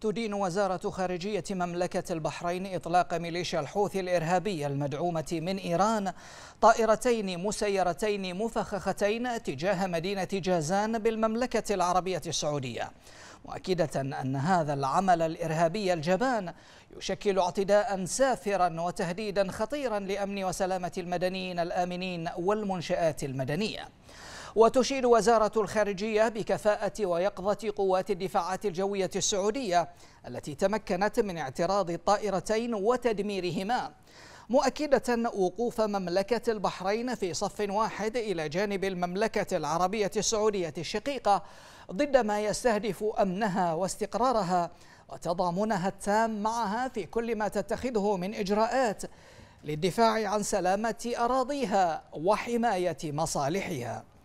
تدين وزارة خارجية مملكة البحرين إطلاق ميليشيا الحوثي الإرهابية المدعومة من إيران طائرتين مسيرتين مفخختين تجاه مدينة جازان بالمملكة العربية السعودية مؤكدة أن هذا العمل الإرهابي الجبان يشكل اعتداء سافرا وتهديدا خطيرا لأمن وسلامة المدنيين الآمنين والمنشآت المدنية وتشيد وزارة الخارجية بكفاءة ويقظة قوات الدفاعات الجوية السعودية التي تمكنت من اعتراض الطائرتين وتدميرهما مؤكدة وقوف مملكة البحرين في صف واحد إلى جانب المملكة العربية السعودية الشقيقة ضد ما يستهدف أمنها واستقرارها وتضامنها التام معها في كل ما تتخذه من إجراءات للدفاع عن سلامة أراضيها وحماية مصالحها